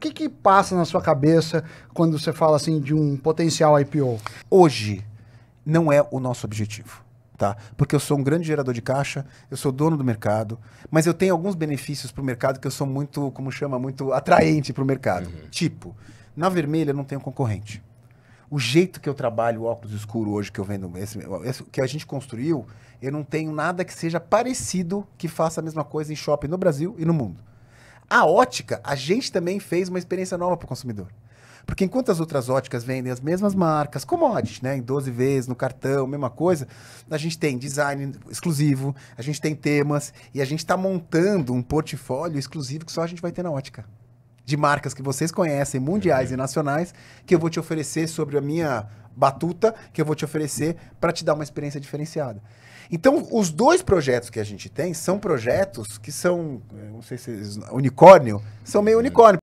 que, que passa na sua cabeça quando você fala assim de um potencial IPO? Hoje não é o nosso objetivo. Tá? Porque eu sou um grande gerador de caixa, eu sou dono do mercado, mas eu tenho alguns benefícios para o mercado que eu sou muito, como chama, muito atraente para o mercado. Uhum. Tipo, na vermelha eu não tenho concorrente. O jeito que eu trabalho o óculos escuro hoje, que eu vendo, esse, esse, que a gente construiu, eu não tenho nada que seja parecido que faça a mesma coisa em shopping no Brasil e no mundo. A ótica, a gente também fez uma experiência nova para o consumidor. Porque enquanto as outras óticas vendem as mesmas marcas, commodities, né? Em 12 vezes, no cartão, mesma coisa, a gente tem design exclusivo, a gente tem temas e a gente está montando um portfólio exclusivo que só a gente vai ter na ótica. De marcas que vocês conhecem, mundiais é. e nacionais, que eu vou te oferecer sobre a minha batuta que eu vou te oferecer para te dar uma experiência diferenciada. Então, os dois projetos que a gente tem são projetos que são, eh, não sei se é unicórnio, são meio unicórnio.